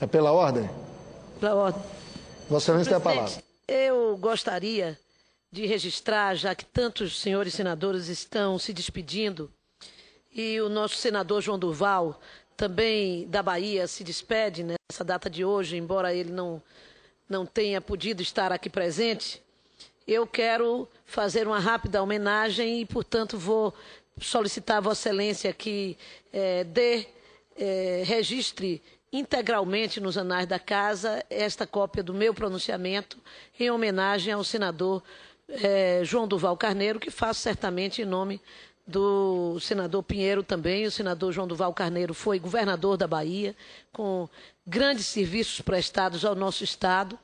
É pela ordem? Pela ordem. Vossa Excelência tem a palavra. Eu gostaria de registrar, já que tantos senhores senadores estão se despedindo, e o nosso senador João Durval, também da Bahia, se despede nessa data de hoje, embora ele não, não tenha podido estar aqui presente. Eu quero fazer uma rápida homenagem e, portanto, vou solicitar a Vossa Excelência que eh, dê é, registre integralmente nos anais da casa esta cópia do meu pronunciamento em homenagem ao senador é, João Duval Carneiro, que faço certamente em nome do senador Pinheiro também. O senador João Duval Carneiro foi governador da Bahia, com grandes serviços prestados ao nosso Estado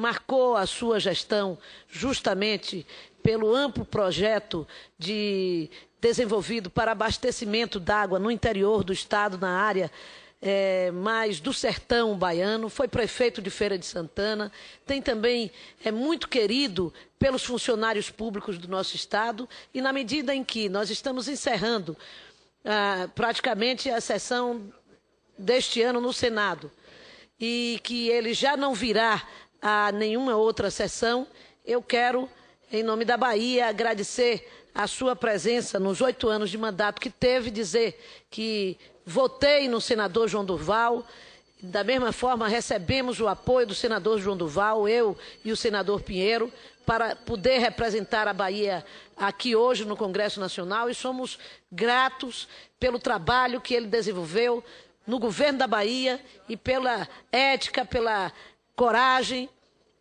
marcou a sua gestão justamente pelo amplo projeto de, desenvolvido para abastecimento d'água no interior do estado, na área é, mais do sertão baiano, foi prefeito de Feira de Santana, tem também, é muito querido pelos funcionários públicos do nosso estado, e na medida em que nós estamos encerrando ah, praticamente a sessão deste ano no Senado, e que ele já não virá a nenhuma outra sessão. Eu quero, em nome da Bahia, agradecer a sua presença nos oito anos de mandato que teve, dizer que votei no senador João Duval. Da mesma forma, recebemos o apoio do senador João Duval, eu e o senador Pinheiro, para poder representar a Bahia aqui hoje no Congresso Nacional e somos gratos pelo trabalho que ele desenvolveu no governo da Bahia e pela ética, pela coragem,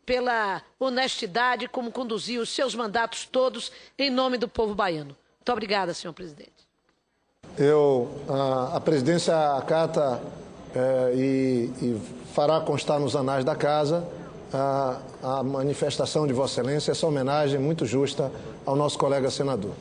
pela honestidade como conduziu os seus mandatos todos em nome do povo baiano. Muito obrigada, senhor presidente. Eu, a, a presidência acata é, e, e, fará constar nos anais da casa a, a manifestação de Vossa Excelência, essa homenagem muito justa ao nosso colega senador.